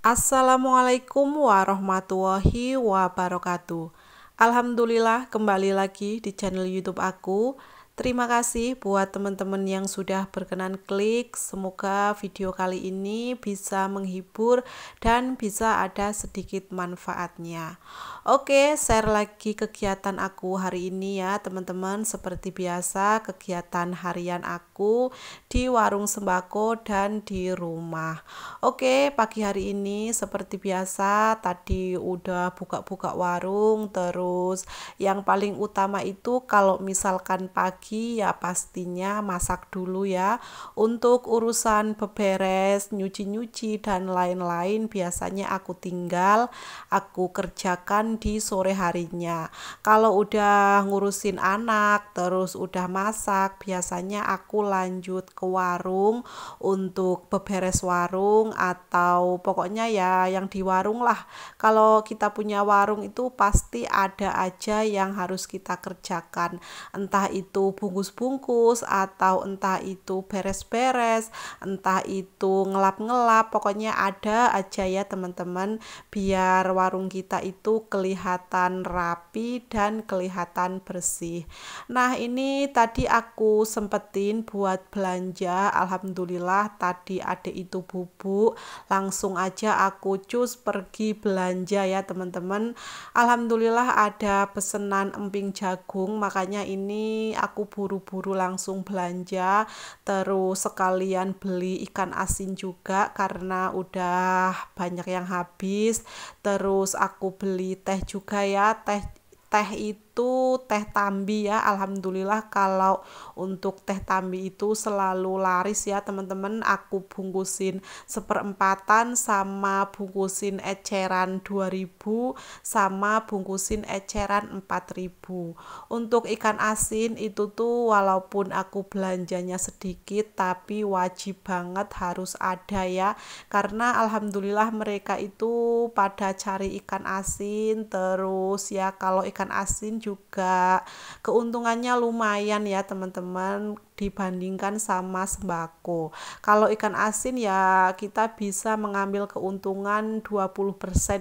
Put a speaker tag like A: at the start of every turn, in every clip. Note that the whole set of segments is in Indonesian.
A: Assalamualaikum warahmatullahi wabarakatuh. Alhamdulillah kembali lagi di channel YouTube aku Terima kasih buat teman-teman yang sudah berkenan klik. Semoga video kali ini bisa menghibur dan bisa ada sedikit manfaatnya. Oke, share lagi kegiatan aku hari ini ya, teman-teman. Seperti biasa, kegiatan harian aku di warung sembako dan di rumah. Oke, pagi hari ini seperti biasa tadi udah buka-buka warung terus yang paling utama itu kalau misalkan pagi lagi ya pastinya masak dulu ya. Untuk urusan beberes, nyuci-nyuci dan lain-lain biasanya aku tinggal aku kerjakan di sore harinya. Kalau udah ngurusin anak terus udah masak, biasanya aku lanjut ke warung untuk beberes warung atau pokoknya ya yang di warung lah. Kalau kita punya warung itu pasti ada aja yang harus kita kerjakan. Entah itu bungkus-bungkus atau entah itu beres-beres, entah itu ngelap-ngelap, pokoknya ada aja ya teman-teman biar warung kita itu kelihatan rapi dan kelihatan bersih. Nah, ini tadi aku sempetin buat belanja. Alhamdulillah tadi ada itu bubuk, langsung aja aku cus pergi belanja ya teman-teman. Alhamdulillah ada pesenan emping jagung, makanya ini aku aku buru-buru langsung belanja terus sekalian beli ikan asin juga karena udah banyak yang habis terus aku beli teh juga ya teh teh itu itu teh tambi ya alhamdulillah kalau untuk teh tambi itu selalu laris ya teman-teman aku bungkusin seperempatan sama bungkusin eceran 2000 sama bungkusin eceran 4000 untuk ikan asin itu tuh walaupun aku belanjanya sedikit tapi wajib banget harus ada ya karena alhamdulillah mereka itu pada cari ikan asin terus ya kalau ikan asin juga keuntungannya lumayan ya teman-teman dibandingkan sama sembako. Kalau ikan asin ya kita bisa mengambil keuntungan 20%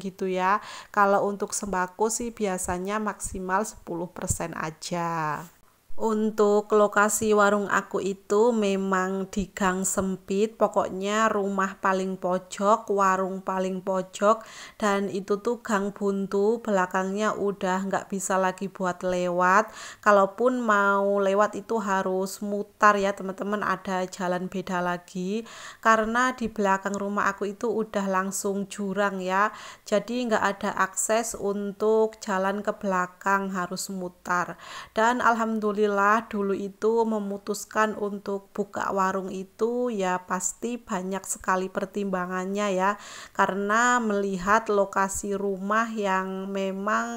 A: gitu ya. Kalau untuk sembako sih biasanya maksimal 10% aja. Untuk lokasi warung aku itu memang di gang sempit, pokoknya rumah paling pojok, warung paling pojok, dan itu tuh gang buntu, belakangnya udah nggak bisa lagi buat lewat. Kalaupun mau lewat itu harus mutar ya teman-teman, ada jalan beda lagi. Karena di belakang rumah aku itu udah langsung jurang ya, jadi nggak ada akses untuk jalan ke belakang, harus mutar. Dan alhamdulillah alhamdulillah dulu itu memutuskan untuk buka warung itu ya pasti banyak sekali pertimbangannya ya karena melihat lokasi rumah yang memang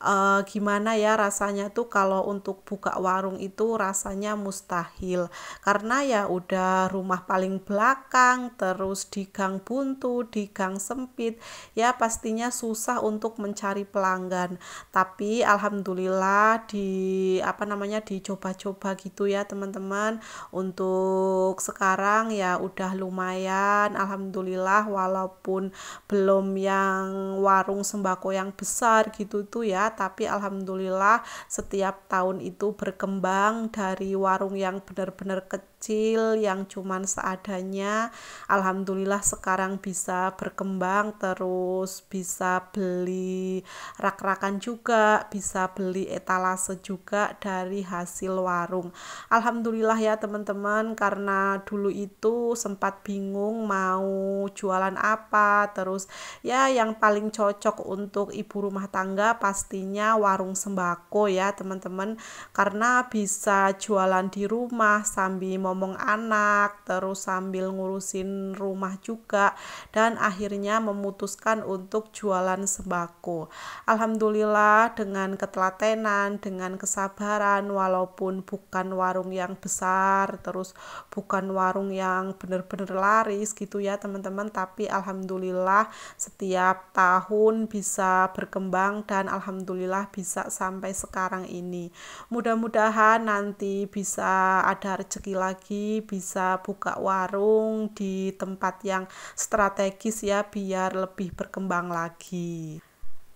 A: e, gimana ya rasanya tuh kalau untuk buka warung itu rasanya mustahil karena ya udah rumah paling belakang terus di gang buntu di gang sempit ya pastinya susah untuk mencari pelanggan tapi alhamdulillah di apa namanya dicoba-coba gitu ya teman-teman untuk sekarang ya udah lumayan alhamdulillah walaupun belum yang warung sembako yang besar gitu tuh ya tapi alhamdulillah setiap tahun itu berkembang dari warung yang benar-benar kecil kecil yang cuman seadanya alhamdulillah sekarang bisa berkembang terus bisa beli rak-rakan juga bisa beli etalase juga dari hasil warung alhamdulillah ya teman-teman karena dulu itu sempat bingung mau jualan apa terus ya yang paling cocok untuk ibu rumah tangga pastinya warung sembako ya teman-teman karena bisa jualan di rumah sambil mau ngomong anak, terus sambil ngurusin rumah juga, dan akhirnya memutuskan untuk jualan sembako. Alhamdulillah, dengan ketelatenan, dengan kesabaran, walaupun bukan warung yang besar, terus bukan warung yang benar-benar laris gitu ya, teman-teman. Tapi alhamdulillah, setiap tahun bisa berkembang, dan alhamdulillah bisa sampai sekarang ini. Mudah-mudahan nanti bisa ada rezeki lagi lagi bisa buka warung di tempat yang strategis ya biar lebih berkembang lagi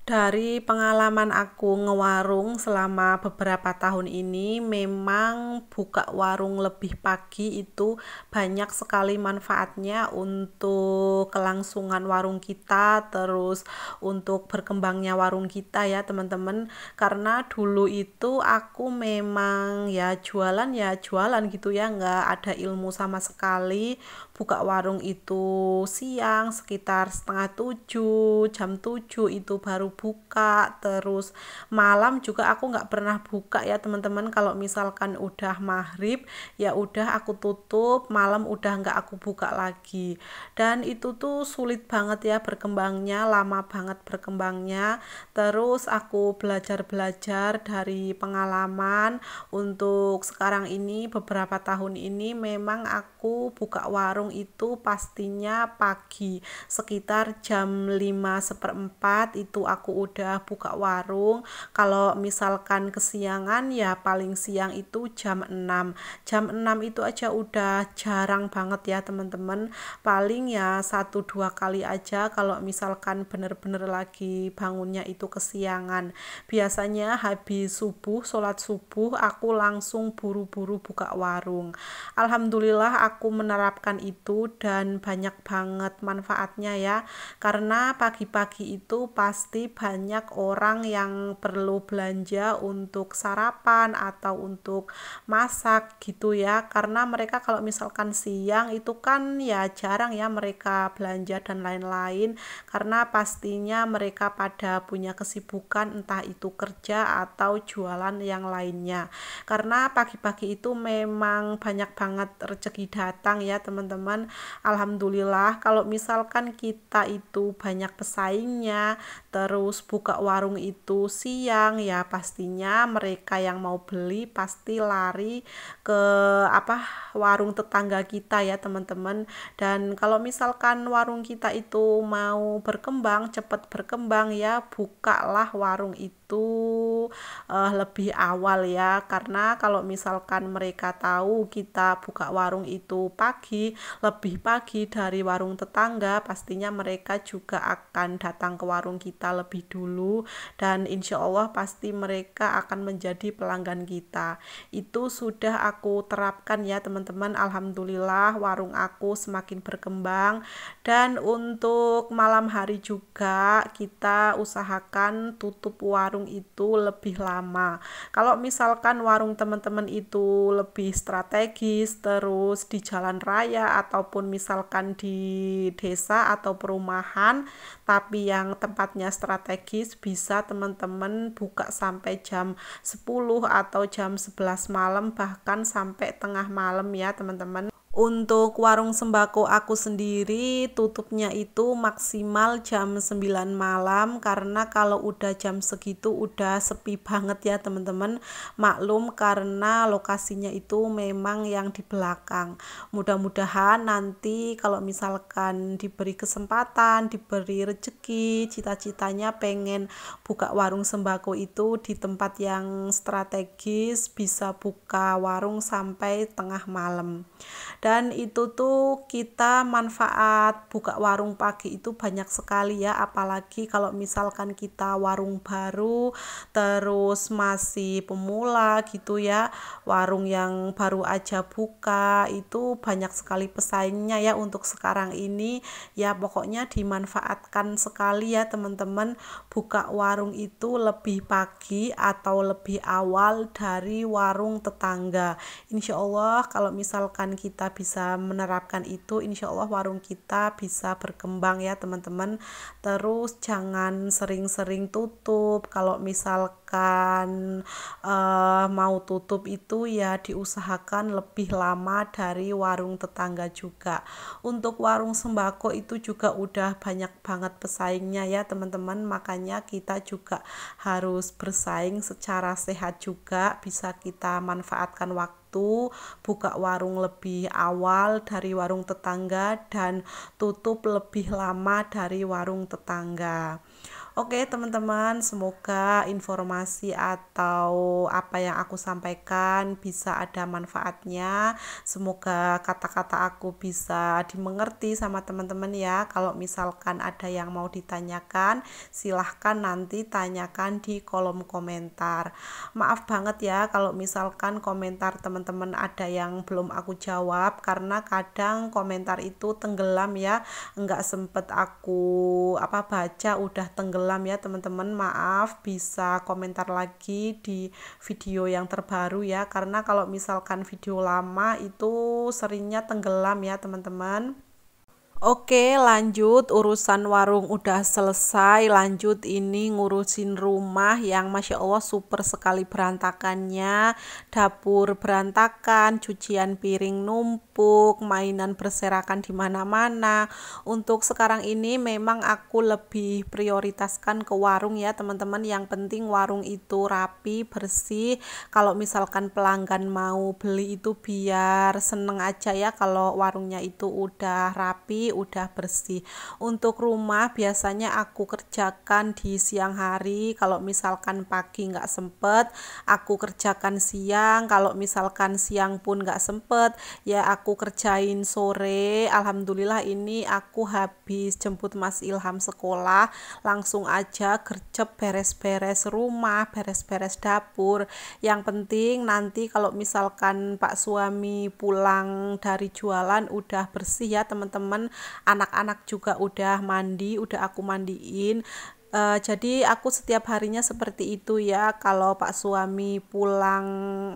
A: dari pengalaman aku ngewarung selama beberapa tahun ini memang buka warung lebih pagi itu banyak sekali manfaatnya untuk kelangsungan warung kita terus untuk berkembangnya warung kita ya teman-teman karena dulu itu aku memang ya jualan ya jualan gitu ya nggak ada ilmu sama sekali buka warung itu siang sekitar setengah tujuh jam tujuh itu baru buka terus malam juga aku nggak pernah buka ya teman-teman kalau misalkan udah maghrib ya udah aku tutup malam udah nggak aku buka lagi dan itu tuh sulit banget ya berkembangnya lama banget berkembangnya terus aku belajar-belajar dari pengalaman untuk sekarang ini beberapa tahun ini memang aku buka warung itu pastinya pagi sekitar jam 5 seperempat itu aku udah buka warung kalau misalkan kesiangan ya paling siang itu jam 6 jam 6 itu aja udah jarang banget ya teman-teman paling ya 1-2 kali aja kalau misalkan bener-bener lagi bangunnya itu kesiangan biasanya habis subuh sholat subuh aku langsung buru-buru buka warung Alhamdulillah aku menerapkan itu itu dan banyak banget manfaatnya ya karena pagi-pagi itu pasti banyak orang yang perlu belanja untuk sarapan atau untuk masak gitu ya karena mereka kalau misalkan siang itu kan ya jarang ya mereka belanja dan lain-lain karena pastinya mereka pada punya kesibukan entah itu kerja atau jualan yang lainnya karena pagi-pagi itu memang banyak banget rezeki datang ya teman-teman teman-teman alhamdulillah kalau misalkan kita itu banyak pesaingnya terus buka warung itu siang ya pastinya mereka yang mau beli pasti lari ke apa warung tetangga kita ya teman-teman dan kalau misalkan warung kita itu mau berkembang cepat berkembang ya bukalah warung itu uh, lebih awal ya karena kalau misalkan mereka tahu kita buka warung itu pagi lebih pagi dari warung tetangga, pastinya mereka juga akan datang ke warung kita lebih dulu dan insya Allah pasti mereka akan menjadi pelanggan kita. Itu sudah aku terapkan ya teman-teman. Alhamdulillah warung aku semakin berkembang dan untuk malam hari juga kita usahakan tutup warung itu lebih lama. Kalau misalkan warung teman-teman itu lebih strategis terus di jalan raya ataupun misalkan di desa atau perumahan tapi yang tempatnya strategis bisa teman-teman buka sampai jam 10 atau jam 11 malam bahkan sampai tengah malam ya teman-teman untuk warung sembako aku sendiri tutupnya itu maksimal jam 9 malam karena kalau udah jam segitu udah sepi banget ya teman-teman. Maklum karena lokasinya itu memang yang di belakang. Mudah-mudahan nanti kalau misalkan diberi kesempatan, diberi rezeki, cita-citanya pengen buka warung sembako itu di tempat yang strategis bisa buka warung sampai tengah malam. Dan dan itu tuh kita manfaat buka warung pagi itu banyak sekali ya apalagi kalau misalkan kita warung baru terus masih pemula gitu ya warung yang baru aja buka itu banyak sekali pesaingnya ya untuk sekarang ini ya pokoknya dimanfaatkan sekali ya teman-teman buka warung itu lebih pagi atau lebih awal dari warung tetangga Insya Allah kalau misalkan kita bisa menerapkan itu insya Allah warung kita bisa berkembang ya teman-teman terus jangan sering-sering tutup kalau misal misalkan uh, eh, mau tutup itu ya diusahakan lebih lama dari warung tetangga juga. Untuk warung sembako itu juga udah banyak banget pesaingnya ya teman-teman, makanya kita juga harus bersaing secara sehat juga, bisa kita manfaatkan waktu, buka warung lebih awal dari warung tetangga, dan tutup lebih lama dari warung tetangga. Oke teman-teman, semoga informasi atau apa yang aku sampaikan bisa ada manfaatnya. Semoga kata-kata aku bisa dimengerti sama teman-teman ya. Kalau misalkan ada yang mau ditanyakan, silahkan nanti tanyakan di kolom komentar. Maaf banget ya kalau misalkan komentar teman-teman ada yang belum aku jawab karena kadang komentar itu tenggelam ya, enggak sempet aku apa baca udah tenggelam tenggelam ya teman-teman maaf bisa komentar lagi di video yang terbaru ya karena kalau misalkan video lama itu seringnya tenggelam ya teman-teman Oke lanjut urusan warung udah selesai lanjut ini ngurusin rumah yang Masya Allah super sekali berantakannya dapur berantakan cucian piring numpuk mainan berserakan di mana mana untuk sekarang ini memang aku lebih prioritaskan ke warung ya teman-teman yang penting warung itu rapi bersih kalau misalkan pelanggan mau beli itu biar seneng aja ya kalau warungnya itu udah rapi udah bersih. Untuk rumah biasanya aku kerjakan di siang hari. Kalau misalkan pagi nggak sempet, aku kerjakan siang. Kalau misalkan siang pun nggak sempet, ya aku kerjain sore. Alhamdulillah ini aku habis jemput Mas Ilham sekolah, langsung aja gercep beres-beres rumah, beres-beres dapur. Yang penting nanti kalau misalkan Pak suami pulang dari jualan udah bersih ya teman-teman anak-anak juga udah mandi udah aku mandiin uh, jadi aku setiap harinya seperti itu ya kalau pak suami pulang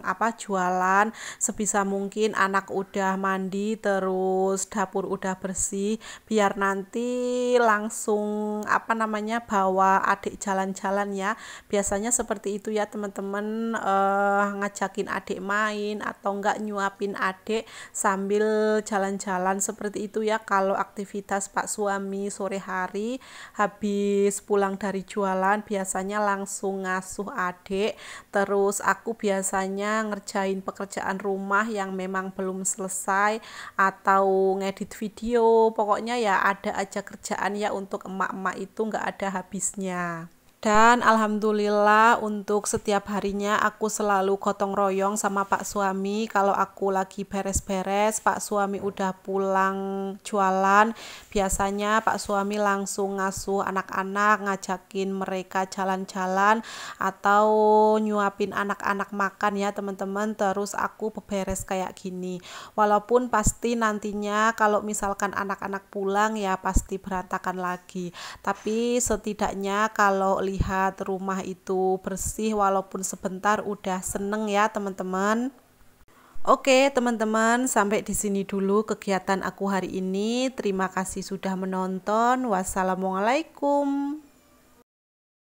A: apa jualan sebisa mungkin anak udah mandi terus dapur udah bersih biar nanti langsung apa namanya bawa adik jalan-jalan ya biasanya seperti itu ya teman-teman uh, ngajakin adik main atau enggak nyuapin adik sambil jalan-jalan seperti itu ya kalau aktivitas pak suami sore hari habis pulang pulang dari jualan biasanya langsung ngasuh adik terus aku biasanya ngerjain pekerjaan rumah yang memang belum selesai atau ngedit video pokoknya ya ada aja kerjaan ya untuk emak-emak itu nggak ada habisnya dan alhamdulillah untuk setiap harinya aku selalu gotong royong sama Pak suami. Kalau aku lagi beres-beres, Pak suami udah pulang jualan. Biasanya Pak suami langsung ngasuh anak-anak, ngajakin mereka jalan-jalan atau nyuapin anak-anak makan ya teman-teman. Terus aku beberes kayak gini. Walaupun pasti nantinya kalau misalkan anak-anak pulang ya pasti berantakan lagi. Tapi setidaknya kalau melihat rumah itu bersih walaupun sebentar udah seneng ya teman-teman. Oke teman-teman sampai di sini dulu kegiatan aku hari ini. Terima kasih sudah menonton. Wassalamualaikum.